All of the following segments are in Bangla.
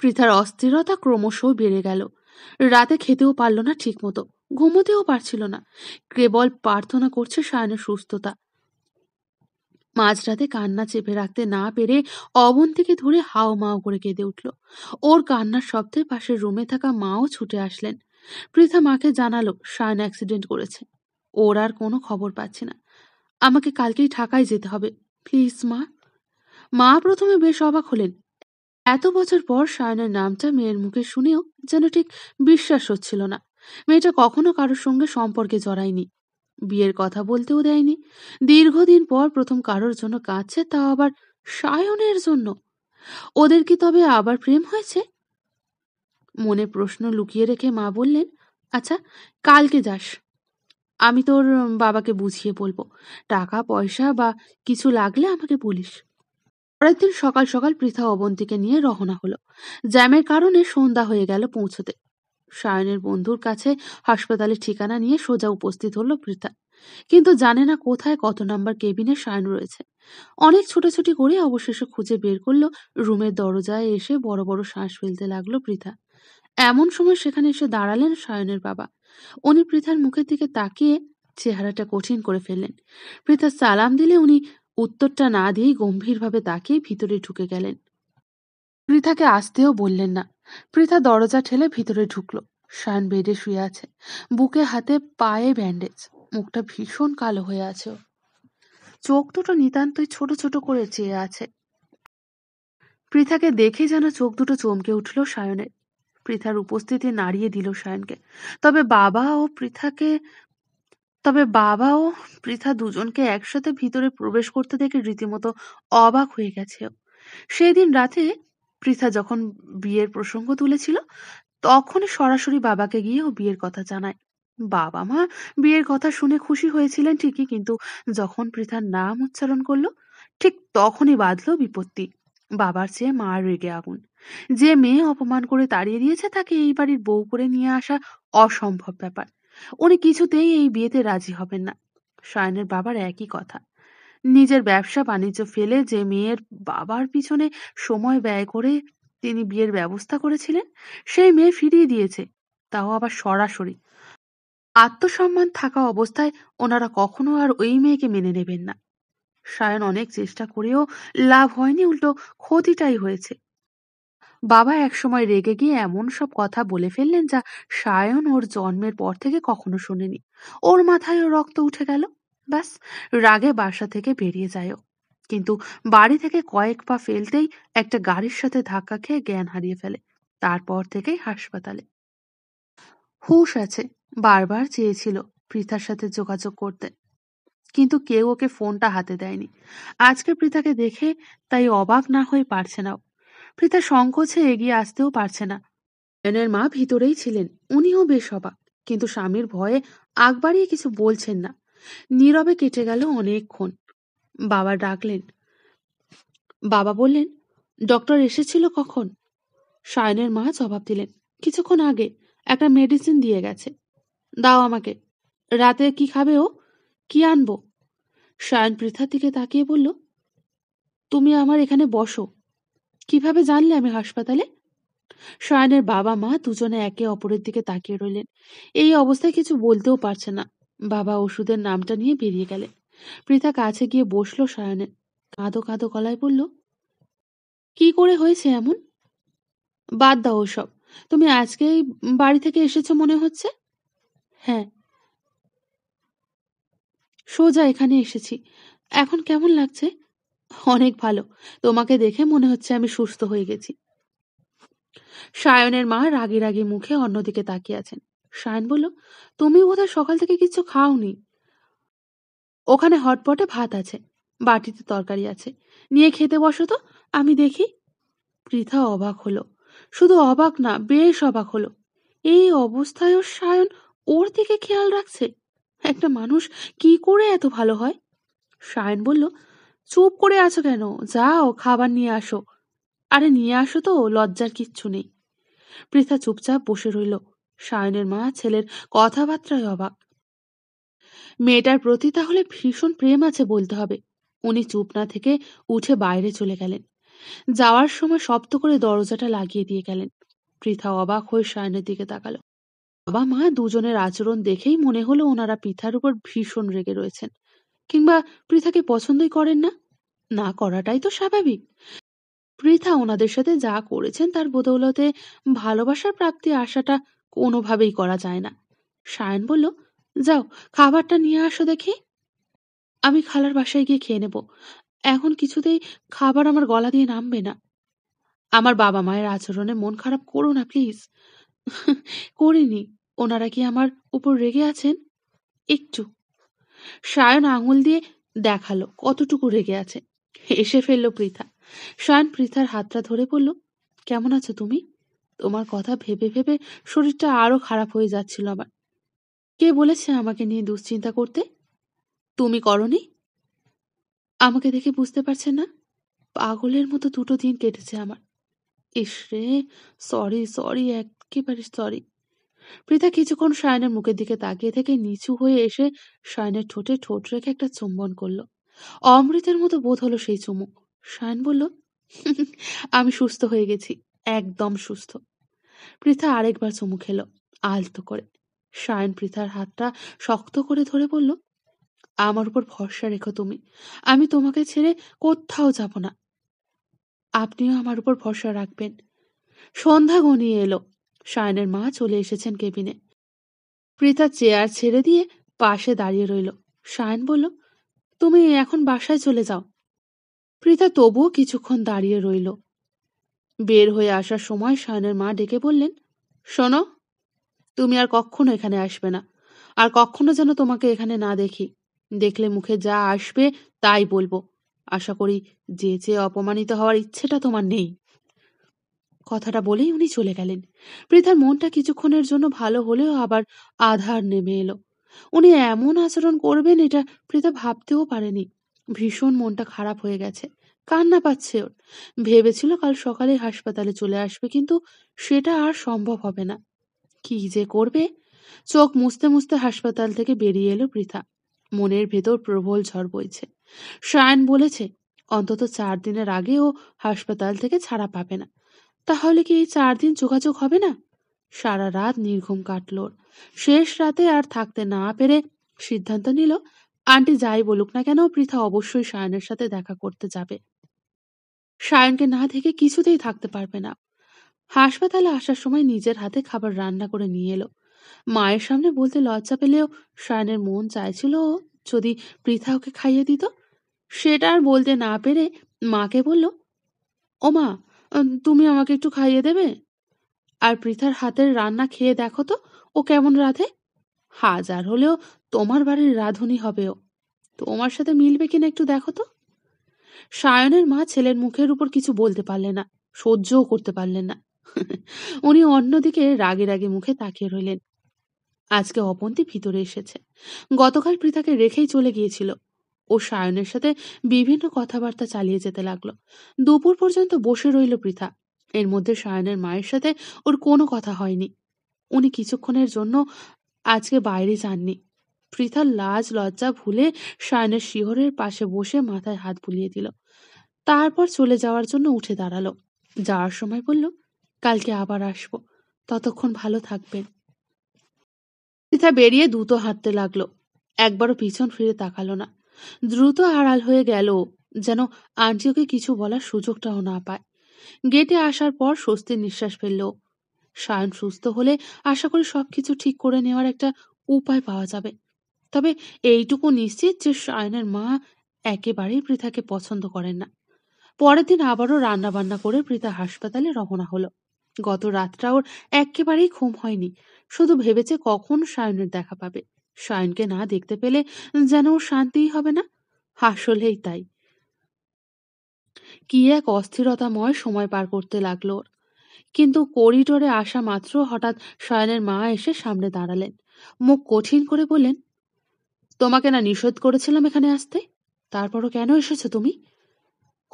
পৃথার অস্থিরতা ক্রমশ বেড়ে গেল রাতে খেতেও পারল না ঠিকমতো ঘুমোতেও পারছিল না কেবল প্রার্থনা করছে সায়নের সুস্থতা মাঝরাতে কান্না চেপে রাখতে না পেরে থেকে ধরে হাও মাও করে কেঁদে উঠল ওর কান্নার শব্দের পাশের রুমে থাকা মাও ছুটে আসলেন পৃথা মাকে জানালো সায়ন অ্যাক্সিডেন্ট করেছে ওর আর কোনো খবর পাচ্ছে না আমাকে কালকেই ঢাকায় যেতে হবে প্লিজ মা মা প্রথমে বেশ অবাক হলেন এত বছর পর সায়নের নামটা মেয়ের মুখে শুনেও যেন ঠিক বিশ্বাস হচ্ছিল না মেয়েটা কখনো কারোর সঙ্গে সম্পর্কে জড়ায়নি বিয়ের কথা বলতেও দেয়নি দীর্ঘদিন পর প্রথম কারোর জন্য কাঁদছে তাও আবার সায়নের জন্য ওদের কি তবে আবার প্রেম হয়েছে মনে প্রশ্ন লুকিয়ে রেখে মা বললেন আচ্ছা কালকে যাস আমি তোর বাবাকে বুঝিয়ে বলবো টাকা পয়সা বা কিছু লাগলে আমাকে বলিস পরের দিন সকাল সকাল পৃথা অবন্তীকে নিয়ে রহনা হলো জ্যামের কারণে সন্ধ্যা হয়ে গেল পৌঁছতে সায়নের বন্ধুর কাছে হাসপাতালে ঠিকানা নিয়ে সোজা উপস্থিত হলো পৃথা কিন্তু জানে না কোথায় কত নাম্বার কেবিনে সায়ন রয়েছে অনেক ছোটাছুটি করে অবশেষে খুঁজে বের করলো রুমের দরজায় এসে বড় বড় শ্বাস ফেলতে লাগলো পৃথা এমন সময় সেখানে এসে দাঁড়ালেন সায়নের বাবা উনি পৃথার মুখের দিকে তাকিয়ে চেহারাটা কঠিন করে ফেললেন পৃথা সালাম দিলে উনি উত্তরটা না দিয়েই গম্ভীরভাবে তাকিয়ে ভিতরে ঢুকে গেলেন পৃথাকে আসতেও বললেন না পৃথা দরজা ঠেলে ভিতরে ঢুকল শান বেডে শুয়ে আছে বুকে হাতে পায়ে ব্যান্ডেজ মুখটা ভীষণ কালো হয়ে আছে চোখ দুটো নিতান্তই ছোট ছোট করে চেয়ে আছে পৃথাকে দেখে যেন চোখ দুটো চমকে উঠল সায়নের পৃথার উপস্থিতি নাড়িয়ে দিল সায়নকে তবে বাবা ও পৃথাকে তবে বাবা ও পৃথা দুজনকে একসাথে ভিতরে প্রবেশ করতে দেখে রীতিমতো অবাক হয়ে গেছে সেই দিন রাতে পৃথা যখন বিয়ের প্রসঙ্গ তুলেছিল তখনই সরাসরি বাবাকে গিয়ে ও বিয়ের কথা জানায় বাবা মা বিয়ের কথা শুনে খুশি হয়েছিলেন ঠিকই কিন্তু যখন পৃথার নাম উচ্চারণ করলো ঠিক তখনই বাঁধল বিপত্তি বাবার চেয়ে মা রেগে আগুন যে মেয়ে অপমান করে তাড়িয়ে দিয়েছে তাকে এই বাড়ির বউ করে নিয়ে আসা অসম্ভব ব্যাপার উনি কিছুতেই এই বিয়েতে রাজি হবেন না সায়নের বাবার একই কথা নিজের ব্যবসা বাণিজ্য ফেলে যে মেয়ের বাবার পিছনে সময় ব্যয় করে তিনি বিয়ের ব্যবস্থা করেছিলেন সেই মেয়ে ফিরিয়ে দিয়েছে তাও আবার সরাসরি আত্মসম্মান থাকা অবস্থায় ওনারা কখনো আর ওই মেয়েকে মেনে নেবেন না সায়ন অনেক চেষ্টা করেও লাভ হয়নি উল্টো ক্ষতিটাই হয়েছে বাবা একসময় রেগে গিয়ে এমন সব কথা বলে ফেললেন যা সায়ন ওর জন্মের পর থেকে কখনো শোনেনি ওর মাথায় রক্ত উঠে গেল ব্যাস রাগে বাসা থেকে বেরিয়ে যায় কিন্তু বাড়ি থেকে কয়েক পা ফেলতেই একটা গাড়ির সাথে ধাক্কা খেয়ে জ্ঞান হারিয়ে ফেলে তারপর থেকেই হাসপাতালে হুশ আছে বারবার চেয়েছিল পৃথার সাথে যোগাযোগ করতে কিন্তু কেউ ওকে ফোনটা হাতে দেয়নি আজকে পৃথাকে দেখে তাই অবাক না হয়ে পারছে না প্রীতা সংকোচে এগিয়ে আসতেও পারছে না এনের মা ভিতরেই ছিলেন উনিও বেশ অবাক কিন্তু স্বামীর ভয়ে আগ বাড়িয়ে কিছু বলছেন না নীরবে কেটে গেল অনেকক্ষণ বাবা ডাকলেন বাবা বললেন ডক্টর এসেছিল কখন সায়নের মা জবাব দিলেন কিছুক্ষণ আগে একটা মেডিসিন দিয়ে গেছে দাও আমাকে রাতে কি খাবে ও কি আনবো সায়ন পৃথার দিকে তাকিয়ে বলল তুমি আমার এখানে বসো কিভাবে জানলে আমি হাসপাতালে শয়নের বাবা মা দুজনে একে অপরের দিকে তাকিয়ে রইলেন এই অবস্থায় কিছু বলতেও পারছে না বাবা ওষুধের নামটা নিয়ে বেরিয়ে গেলেন পৃথা কাছে গিয়ে বসলো সায়নের কাঁদো কাঁদো গলায় বলল কি করে হয়েছে এমন বাদ দাও ওসব তুমি আজকে বাড়ি থেকে এসেছো মনে হচ্ছে হ্যাঁ সোজা এখানে এসেছি এখন কেমন লাগছে অনেক ভালো তোমাকে দেখে মনে হচ্ছে আমি সুস্থ হয়ে গেছি সায়নের মা রাগে রাগে মুখে অন্যদিকে তাকিয়ে আছেন সায়ন বলল তুমি বোধ সকাল থেকে কিছু খাওনি ওখানে হটপটে ভাত আছে বাটিতে তরকারি আছে নিয়ে খেতে বসো তো আমি দেখি পৃথা অবাক হলো শুধু অবাক না বেশ অবাক হলো এই অবস্থায়ও সায়ন ওর দিকে খেয়াল রাখছে একটা মানুষ কি করে এত ভালো হয় সায়ন বলল চুপ করে আছো কেন যাও খাবার নিয়ে আসো আরে নিয়ে আসো তো লজ্জার কিচ্ছু নেই পৃথা চুপচাপ বসে রইল সায়নের মা ছেলের কথাবার্তায় অবাক মেয়েটার প্রতি তাহলে ভীষণ প্রেম আছে বলতে হবে উনি চুপ না থেকে উঠে বাইরে চলে গেলেন যাওয়ার সময় শব্দ করে দরজাটা লাগিয়ে দিয়ে গেলেন পৃথা অবাক হয়ে সায়নের দিকে তাকালো বাবা মা দুজনের আচরণ দেখেই মনে হলো ওনারা পৃথার উপর ভীষণ রেগে রয়েছেন কিংবা পৃথাকে পছন্দই করেন না না করাটাই তো স্বাভাবিক পৃথা ওনাদের সাথে যা করেছেন তার বদৌলতে ভালোবাসার প্রাপ্তি আশাটা কোনোভাবেই করা যায় না সায়ন বলল যাও খাবারটা নিয়ে আসো দেখি আমি খালার বাসায় গিয়ে খেয়ে নেব এখন কিছুতেই খাবার আমার গলা দিয়ে নামবে না আমার বাবা মায়ের আচরণে মন খারাপ করো না প্লিজ করিনি ওনারা কি আমার উপর রেগে আছেন একটু সায়ন আঙুল দিয়ে দেখালো কতটুকু রেগে আছে এসে ফেলল পৃথা সায়ন পৃথার হাতটা ধরে বলল কেমন আছো তুমি তোমার কথা ভেবে ভেবে শরীরটা আরো খারাপ হয়ে যাচ্ছিল আমার কে বলেছে আমাকে নিয়ে দুশ্চিন্তা করতে তুমি করনি আমাকে দেখে বুঝতে পারছে না পাগলের মতো দুটো দিন কেটেছে আমার ইস রে সরি সরি একেবারে সরি পৃথা কিছুক্ষণ শায়নের মুখের দিকে তাকিয়ে থেকে নিচু হয়ে এসে শায়নের ঠোঁটে ঠোঁট রেখে একটা চুম্বন করলো অমৃতের মতো বোধ হলো সেই চুমু সায়ন বলল আমি সুস্থ হয়ে গেছি একদম সুস্থ পৃথা আরেকবার চুমু খেলো আলতো করে শায়ন পৃথার হাতটা শক্ত করে ধরে বলল আমার উপর ভরসা রেখো তুমি আমি তোমাকে ছেড়ে কোথাও যাব না আপনিও আমার উপর ভরসা রাখবেন সন্ধ্যা ঘনিয়ে এলো শায়নের মা চলে এসেছেন কেবিনে প্রীতা চেয়ার ছেড়ে দিয়ে পাশে দাঁড়িয়ে রইল সায়ন বলল তুমি এখন বাসায় চলে যাও প্রীতা তবুও কিছুক্ষণ দাঁড়িয়ে রইল বের হয়ে আসার সময় শায়নের মা ডেকে বললেন শোনো তুমি আর কখনো এখানে আসবে না আর কখনো যেন তোমাকে এখানে না দেখি দেখলে মুখে যা আসবে তাই বলবো আশা করি যে যে অপমানিত হওয়ার ইচ্ছেটা তোমার নেই কথাটা বলেই উনি চলে গেলেন পৃথার মনটা কিছুক্ষণের জন্য ভালো হলেও আবার আধার নেমে এলো উনি এমন আচরণ করবেন এটা পৃথা ভাবতেও পারেনি ভীষণ মনটা খারাপ হয়ে গেছে কান্না পাচ্ছে ওর ভেবেছিল কাল সকালে হাসপাতালে চলে আসবে কিন্তু সেটা আর সম্ভব হবে না কি যে করবে চোখ মুছতে মুছতে হাসপাতাল থেকে বেরিয়ে এলো পৃথা মনের ভেতর প্রবল ঝড় বইছে সায়ন বলেছে অন্তত চার দিনের আগেও হাসপাতাল থেকে ছাড়া পাবে না তাহলে কি এই চার দিন যোগাযোগ হবে না সারা রাত নির্ঘুম কাটল শেষ রাতে আর থাকতে না পেরে সিদ্ধান্ত নিল আন্টি যাই বলুক না কেন পৃথা অবশ্যই সায়নের সাথে দেখা করতে যাবে সায়নকে না থেকে কিছুতেই থাকতে পারবে না হাসপাতালে আসার সময় নিজের হাতে খাবার রান্না করে নিয়ে এলো মায়ের সামনে বলতে লজ্জা পেলেও সায়নের মন চাইছিল যদি পৃথা ওকে খাইয়ে দিত সেটা আর বলতে না পেরে মাকে বলল ও মা তুমি আমাকে একটু খাইয়ে দেবে আর পৃথার হাতের রান্না খেয়ে দেখো তো ও কেমন রাধে হাজার হলেও তোমার বাড়ির রাঁধুনি হবে ও তোমার সাথে মিলবে কিনা একটু দেখো তো সায়নের মা ছেলের মুখের উপর কিছু বলতে পারলেন না সহ্যও করতে পারলেন না উনি অন্যদিকে রাগে রাগে মুখে তাকিয়ে রইলেন আজকে অপন্তি ভিতরে এসেছে গতকাল পৃথাকে রেখেই চলে গিয়েছিল ও সায়নের সাথে বিভিন্ন কথাবার্তা চালিয়ে যেতে লাগলো দুপুর পর্যন্ত বসে রইল পৃথা এর মধ্যে সায়নের মায়ের সাথে ওর কোনো কথা হয়নি উনি কিছুক্ষণের জন্য আজকে বাইরে যাননি পৃথা লাজ লজ্জা ভুলে সায়নের শিহরের পাশে বসে মাথায় হাত বুলিয়ে দিল তারপর চলে যাওয়ার জন্য উঠে দাঁড়ালো যাওয়ার সময় বলল কালকে আবার আসবো ততক্ষণ ভালো থাকবেন পৃথা বেরিয়ে দ্রুত হাঁটতে লাগলো একবারও পিছন ফিরে তাকালো না দ্রুত আড়াল হয়ে গেল যেন আন্টিওকে কিছু বলার সুযোগটাও না পায় গেটে আসার পর স্বস্তির নিঃশ্বাস ফেলল সায়ন সুস্থ হলে আশা করি সবকিছু ঠিক করে নেওয়ার একটা উপায় পাওয়া যাবে তবে এইটুকু নিশ্চিত যে সায়নের মা একেবারেই পৃথাকে পছন্দ করেন না পরের দিন আবারও রান্নাবান্না করে পৃথা হাসপাতালে রওনা হলো গত রাতটা ওর একেবারেই ঘুম হয়নি শুধু ভেবেছে কখন সায়নের দেখা পাবে শয়নকে না দেখতে পেলে যেন শান্তিই হবে না আসলেই তাই কি এক অস্থিরতাময় সময় পার করতে লাগলো কিন্তু করিডোরে আসা মাত্র হঠাৎ শয়নের মা এসে সামনে দাঁড়ালেন মুখ কঠিন করে বললেন তোমাকে না নিষেধ করেছিলাম এখানে আসতে তারপরও কেন এসেছ তুমি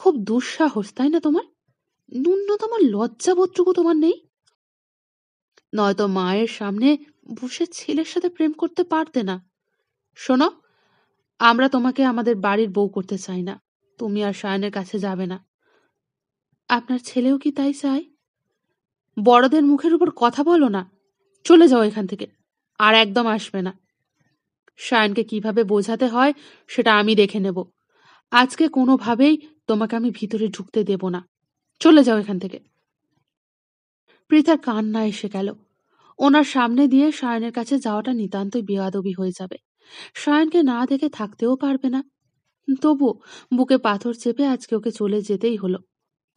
খুব দুঃসাহস তাই না তোমার ন্যূনতম লজ্জাবোধটুকু তোমার নেই নয়তো মায়ের সামনে বসে ছেলের সাথে প্রেম করতে পারতে না শোনো আমরা তোমাকে আমাদের বাড়ির বউ করতে চাই না তুমি আর শায়নের কাছে যাবে না আপনার ছেলেও কি তাই চায় বড়দের মুখের উপর কথা বলো না চলে যাও এখান থেকে আর একদম আসবে না শায়নকে কিভাবে বোঝাতে হয় সেটা আমি দেখে নেব আজকে কোনোভাবেই তোমাকে আমি ভিতরে ঢুকতে দেব না চলে যাও এখান থেকে পৃথার কান্না এসে গেল ওনার সামনে দিয়ে সায়নের কাছে যাওয়াটা নিতান্তই বেয়াদবি হয়ে যাবে সায়নকে না দেখে থাকতেও পারবে না তবু বুকে পাথর চেপে আজকে ওকে চলে যেতেই হলো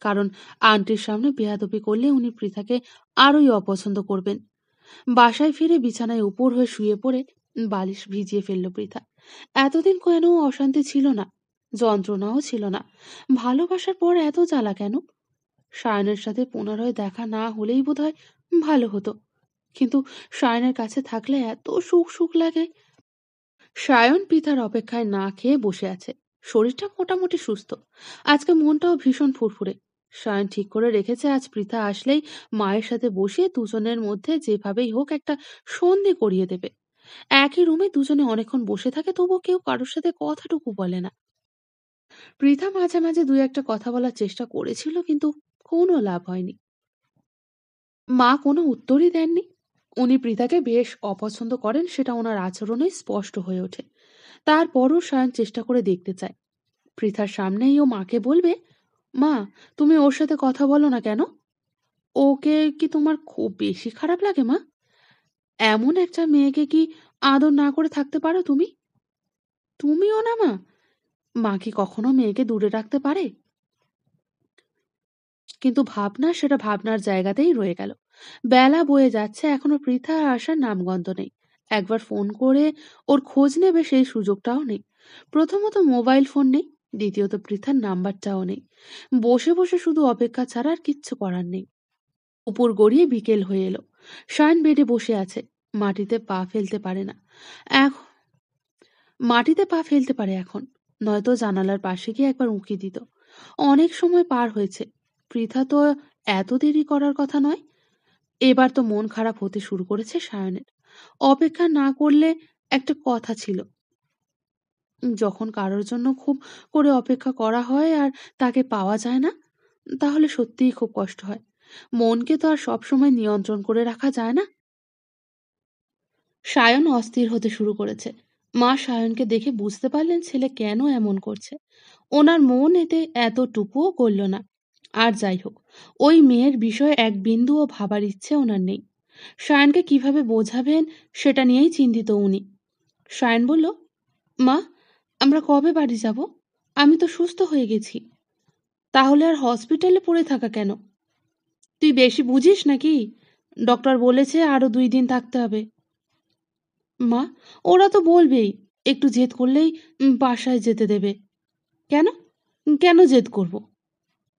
কারণ আন্টির সামনে বেয়াদবি করলে উনি পৃথাকে আরোই অপছন্দ করবেন বাসায় ফিরে বিছানায় উপর হয়ে শুয়ে পড়ে বালিশ ভিজিয়ে ফেলল পৃথা এতদিন কেন অশান্তি ছিল না যন্ত্রণাও ছিল না ভালোবাসার পর এত জ্বালা কেন সায়নের সাথে পুনরায় দেখা না হলেই বোধহয় ভালো হতো কিন্তু সায়নের কাছে থাকলে এত সুখ সুখ লাগে সায়ন পিতার অপেক্ষায় না খেয়ে বসে আছে শরীরটা মোটামুটি সুস্থ আজকে মনটাও ভীষণ ফুরফুরে সায়ন ঠিক করে রেখেছে আজ পৃথা আসলেই মায়ের সাথে বসে দুজনের মধ্যে যেভাবেই হোক একটা সন্ধি করিয়ে দেবে একই রুমে দুজনে অনেকক্ষণ বসে থাকে তবু কেউ কারোর সাথে কথাটুকু বলে না পৃথা মাঝে মাঝে দুই একটা কথা বলার চেষ্টা করেছিল কিন্তু কোনো লাভ হয়নি মা কোনো উত্তরই দেননি উনি পৃথাকে বেশ অপছন্দ করেন সেটা ওনার আচরণে স্পষ্ট হয়ে ওঠে তারপরও সায়ন চেষ্টা করে দেখতে চায় পৃথার সামনেই ও মাকে বলবে মা তুমি ওর সাথে কথা বলো না কেন ওকে কি তোমার খুব বেশি খারাপ লাগে মা এমন একটা মেয়েকে কি আদর না করে থাকতে পারো তুমি তুমিও না মা মা কি কখনো মেয়েকে দূরে রাখতে পারে কিন্তু ভাবনা সেটা ভাবনার জায়গাতেই রয়ে গেল বেলা বয়ে যাচ্ছে এখনো পৃথার আসার নামগন্ধ নেই একবার ফোন করে ওর খোঁজ নেবে সেই সুযোগটাও নেই প্রথমত মোবাইল ফোন নেই দ্বিতীয়ত পৃথার নাম্বারটাও নেই বসে বসে শুধু অপেক্ষা ছাড়া আর কিচ্ছু করার নেই উপর গড়িয়ে বিকেল হয়ে এলো শায়ন বেডে বসে আছে মাটিতে পা ফেলতে পারে না এখন মাটিতে পা ফেলতে পারে এখন নয়তো জানালার পাশে গিয়ে একবার উঁকি দিত অনেক সময় পার হয়েছে পৃথা তো এত দেরি করার কথা নয় এবার তো মন খারাপ হতে শুরু করেছে সায়নের অপেক্ষা না করলে একটা কথা ছিল যখন কারোর জন্য খুব করে অপেক্ষা করা হয় আর তাকে পাওয়া যায় না তাহলে সত্যিই খুব কষ্ট হয় মনকে তো আর সবসময় নিয়ন্ত্রণ করে রাখা যায় না সায়ন অস্থির হতে শুরু করেছে মা সায়নকে দেখে বুঝতে পারলেন ছেলে কেন এমন করছে ওনার মন এতে এতটুকুও করল না আর যাই হোক ওই মেয়ের বিষয়ে এক বিন্দুও ভাবার ইচ্ছে ওনার নেই শায়নকে কিভাবে বোঝাবেন সেটা নিয়েই চিন্তিত উনি শায়ন বলল মা আমরা কবে বাড়ি যাব আমি তো সুস্থ হয়ে গেছি তাহলে আর হসপিটালে পড়ে থাকা কেন তুই বেশি বুঝিস নাকি ডক্টর বলেছে আরও দুই দিন থাকতে হবে মা ওরা তো বলবেই একটু জেদ করলেই বাসায় যেতে দেবে কেন কেন জেদ করব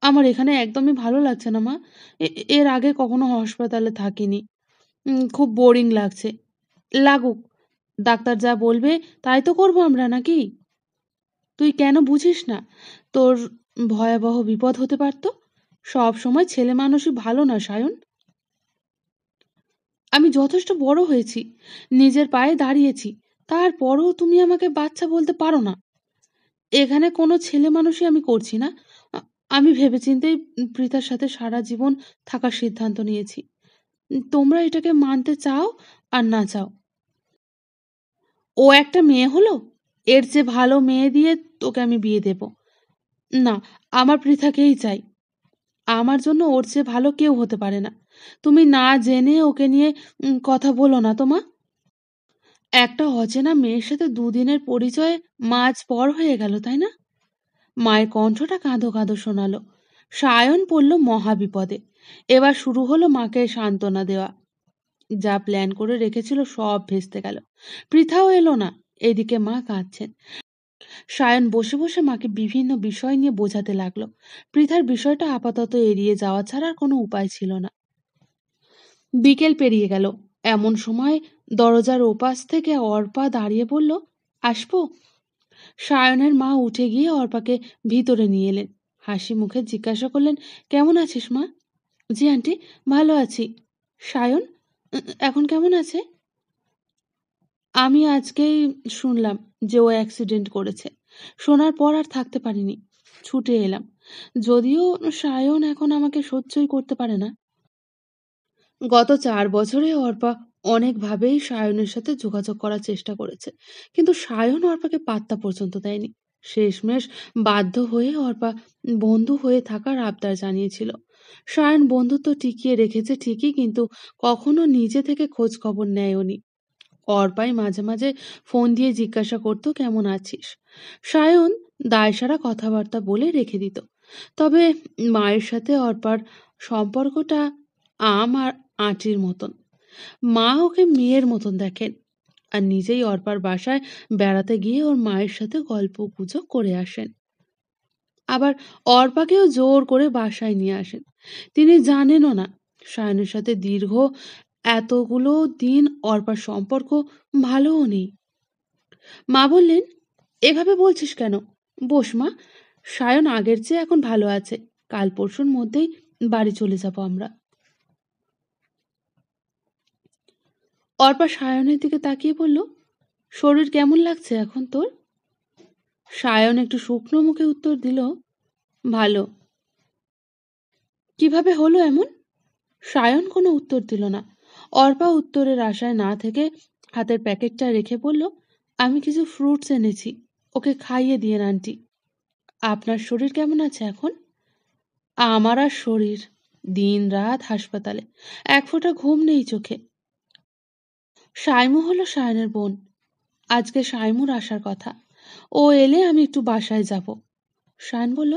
আমার এখানে একদমই ভালো লাগছে না মা এর আগে কখনো হাসপাতালে থাকিনি খুব বোরিং লাগছে লাগুক ডাক্তার যা বলবে তাই তো করবো আমরা নাকি তুই কেন বুঝিস না তোর ভয়াবহ বিপদ হতে পারত সব সময় ছেলে মানুষই ভালো না সায়ন আমি যথেষ্ট বড় হয়েছি নিজের পায়ে দাঁড়িয়েছি তারপরও তুমি আমাকে বাচ্চা বলতে পারো না এখানে কোনো ছেলে মানুষই আমি করছি না আমি ভেবেচিন্তেই পৃথার সাথে সারা জীবন থাকার সিদ্ধান্ত নিয়েছি তোমরা এটাকে মানতে চাও আর না চাও ও একটা মেয়ে হলো এর চেয়ে ভালো মেয়ে দিয়ে তোকে আমি বিয়ে দেব না আমার পৃথাকেই চাই আমার জন্য ওর চেয়ে ভালো কেউ হতে পারে না তুমি না জেনে ওকে নিয়ে কথা বলো না তোমা একটা অচেনা মেয়ের সাথে দুদিনের পরিচয়ে মাঝ পর হয়ে গেল তাই না মায়ের কণ্ঠটা কাঁদো কাঁদো শোনালো সায়ন পড়ল মহাবিপদে এবার শুরু হলো মাকে সান্ত্বনা দেওয়া যা প্ল্যান করে রেখেছিল সব ভেস্তে গেল পৃথাও এলো না এদিকে মা কাঁদছেন সায়ন বসে বসে মাকে বিভিন্ন বিষয় নিয়ে বোঝাতে লাগলো পৃথার বিষয়টা আপাতত এড়িয়ে যাওয়া ছাড়া কোনো উপায় ছিল না বিকেল পেরিয়ে গেল এমন সময় দরজার ওপাশ থেকে অর্পা দাঁড়িয়ে বলল আসবো সায়নের মা উঠে গিয়ে অর্পাকে ভিতরে নিয়ে এলেন হাসি মুখে জিজ্ঞাসা করলেন কেমন আছিস মা জি আন্টি ভালো আছি সায়ন এখন কেমন আছে আমি আজকেই শুনলাম যে ও অ্যাক্সিডেন্ট করেছে শোনার পর আর থাকতে পারিনি ছুটে এলাম যদিও সায়ন এখন আমাকে সহ্যই করতে পারে না গত চার বছরে অর্পা অনেকভাবেই সায়নের সাথে যোগাযোগ করার চেষ্টা করেছে কিন্তু সায়ন অর্পাকে পাত্তা পর্যন্ত দেয়নি শেষমেশ বাধ্য হয়ে অর্পা বন্ধু হয়ে থাকার আবদার জানিয়েছিল সায়ন বন্ধুত্ব টিকিয়ে রেখেছে ঠিকই কিন্তু কখনো নিজে থেকে খোঁজ খবর নেয়নি অর্পাই মাঝে মাঝে ফোন দিয়ে জিজ্ঞাসা করত কেমন আছিস সায়ন দায়সারা কথাবার্তা বলে রেখে দিত তবে মায়ের সাথে অর্পার সম্পর্কটা আম আর আঁটির মতন মা ওকে মেয়ের মতন দেখেন আর নিজেই অর্পার বাসায় বেড়াতে গিয়ে ওর মায়ের সাথে গল্প গুজব করে আসেন আবার অর্পাকেও জোর করে বাসায় নিয়ে আসেন তিনি জানেনও না সায়নের সাথে দীর্ঘ এতগুলো দিন অর্পার সম্পর্ক ভালোও নেই মা বললেন এভাবে বলছিস কেন বস মা সায়ন আগের চেয়ে এখন ভালো আছে কাল পরশুর মধ্যেই বাড়ি চলে যাব আমরা অর্পা সায়নের দিকে তাকিয়ে বলল শরীর কেমন লাগছে এখন তোর সায়ন একটু শুকনো মুখে উত্তর দিল ভালো কিভাবে হলো এমন সায়ন কোনো উত্তর দিল না অর্পা উত্তরের আশায় না থেকে হাতের প্যাকেটটা রেখে বলল আমি কিছু ফ্রুটস এনেছি ওকে খাইয়ে দিয়ে আন্টি আপনার শরীর কেমন আছে এখন আমার আর শরীর দিন রাত হাসপাতালে এক ফোঁটা ঘুম নেই চোখে সাইমু হলো সায়নের বোন আজকে সাইমুর আসার কথা ও এলে আমি একটু বাসায় যাব সায়ন বলল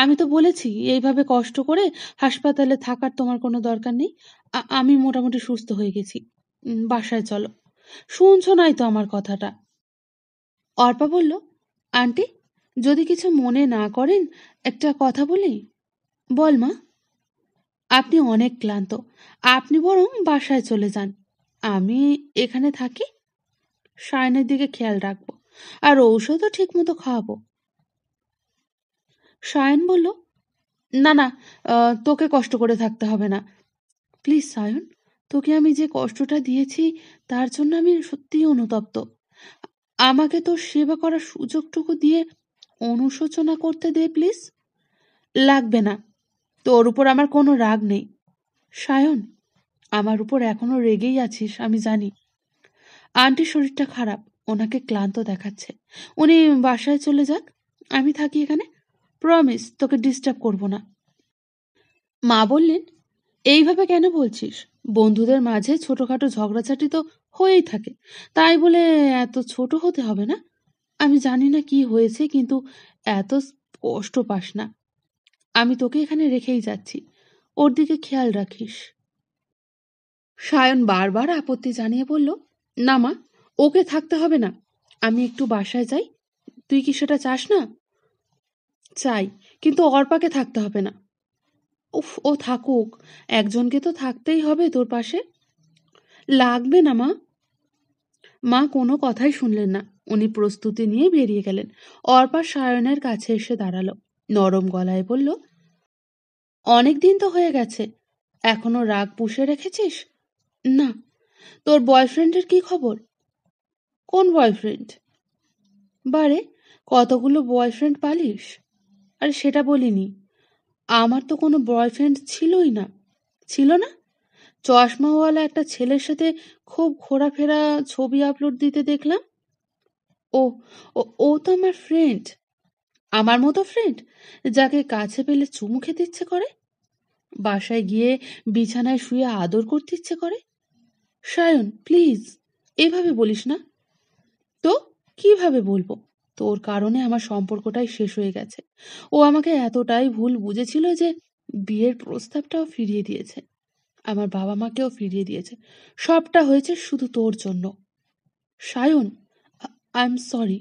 আমি তো বলেছি এইভাবে কষ্ট করে হাসপাতালে থাকার তোমার কোনো দরকার নেই আমি মোটামুটি সুস্থ হয়ে গেছি বাসায় চলো শুনছো নাই তো আমার কথাটা অর্পা বলল আন্টি যদি কিছু মনে না করেন একটা কথা বলি বল মা আপনি অনেক ক্লান্ত আপনি বরং বাসায় চলে যান আমি এখানে থাকি সায়নের দিকে খেয়াল রাখবো আর ঔষধও ঠিক মতো খাওয়াবো সায়ন বলল না না তোকে কষ্ট করে থাকতে হবে না প্লিজ সায়ন তোকে আমি যে কষ্টটা দিয়েছি তার জন্য আমি সত্যিই অনুতপ্ত আমাকে তোর সেবা করার সুযোগটুকু দিয়ে অনুশোচনা করতে দে প্লিজ লাগবে না তোর উপর আমার কোনো রাগ নেই সায়ন আমার উপর এখনো রেগেই আছিস আমি জানি আন্টির শরীরটা খারাপ ওনাকে ক্লান্ত দেখাচ্ছে উনি বাসায় চলে যাক আমি থাকি এখানে প্রমিস তোকে ডিস্টার্ব করব না মা বললেন এইভাবে কেন বলছিস বন্ধুদের মাঝে ছোটখাটো ঝগড়াঝাটি তো হয়েই থাকে তাই বলে এত ছোট হতে হবে না আমি জানি না কি হয়েছে কিন্তু এত কষ্ট পাস না আমি তোকে এখানে রেখেই যাচ্ছি ওর দিকে খেয়াল রাখিস সায়ন বারবার আপত্তি জানিয়ে বলল না মা ওকে থাকতে হবে না আমি একটু বাসায় যাই তুই কি সেটা চাস না চাই কিন্তু অর্পাকে থাকতে হবে না উফ ও থাকুক একজনকে তো থাকতেই হবে তোর পাশে লাগবে না মা মা কোনো কথাই শুনলেন না উনি প্রস্তুতি নিয়ে বেরিয়ে গেলেন অর্পা সায়নের কাছে এসে দাঁড়ালো নরম গলায় বলল অনেক দিন তো হয়ে গেছে এখনো রাগ পুষে রেখেছিস না তোর বয়ফ্রেন্ডের কি খবর কোন বয়ফ্রেন্ড বারে কতগুলো বয়ফ্রেন্ড পালিস আরে সেটা বলিনি আমার তো কোনো বয়ফ্রেন্ড ছিলই না ছিল না চশমাওয়ালা একটা ছেলের সাথে খুব ঘোরাফেরা ছবি আপলোড দিতে দেখলাম ও ও তো আমার ফ্রেন্ড আমার মতো ফ্রেন্ড যাকে কাছে পেলে চুমু খেতে ইচ্ছে করে বাসায় গিয়ে বিছানায় শুয়ে আদর করতে ইচ্ছে করে সায়ন প্লিজ এভাবে বলিস না তো কিভাবে বলবো তোর কারণে আমার সম্পর্কটাই শেষ হয়ে গেছে ও আমাকে এতটাই ভুল বুঝেছিল যে বিয়ের প্রস্তাবটাও ফিরিয়ে দিয়েছে আমার বাবা মাকেও ফিরিয়ে দিয়েছে সবটা হয়েছে শুধু তোর জন্য সায়ন আই এম সরি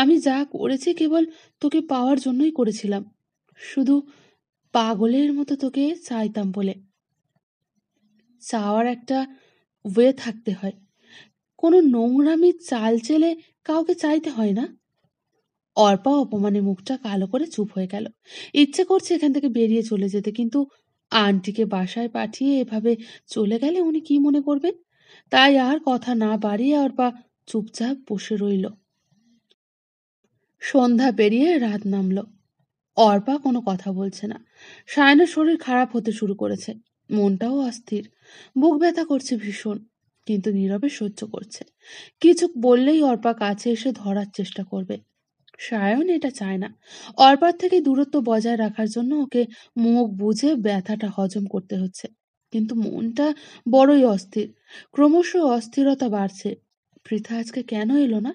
আমি যা করেছি কেবল তোকে পাওয়ার জন্যই করেছিলাম শুধু পাগলের মতো তোকে চাইতাম বলে চাওয়ার একটা ওয়ে থাকতে হয় কোনো নোংরামি চাল চেলে কাউকে চাইতে হয় না অর্পা অপমানে মুখটা কালো করে চুপ হয়ে গেল ইচ্ছে করছে এখান থেকে বেরিয়ে চলে যেতে কিন্তু আন্টিকে বাসায় পাঠিয়ে এভাবে চলে গেলে উনি কি মনে করবেন তাই আর কথা না বাড়িয়ে অর্পা চুপচাপ বসে রইল সন্ধ্যা পেরিয়ে রাত নামল অর্পা কোনো কথা বলছে না সায়নের শরীর খারাপ হতে শুরু করেছে মনটাও অস্থির বুক ব্যথা করছে ভীষণ কিন্তু নীরবে সহ্য করছে কিছু বললেই অর্পা কাছে এসে ধরার চেষ্টা করবে সায়ন এটা চায় না অর্পার থেকে দূরত্ব বজায় রাখার জন্য ওকে মুখ বুঝে ব্যথাটা হজম করতে হচ্ছে কিন্তু মনটা বড়ই অস্থির ক্রমশ অস্থিরতা বাড়ছে পৃথা আজকে কেন এলো না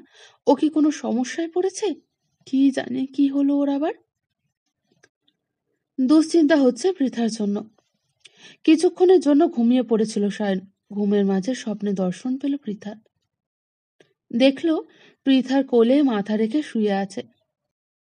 ও কি কোনো সমস্যায় পড়েছে কি জানে কি হলো ওর আবার দুশ্চিন্তা হচ্ছে পৃথার জন্য কিছুক্ষণের জন্য ঘুমিয়ে পড়েছিল শায়ন ঘুমের মাঝে স্বপ্নে দর্শন পেল পৃথার দেখল পৃথার কোলে মাথা রেখে শুয়ে আছে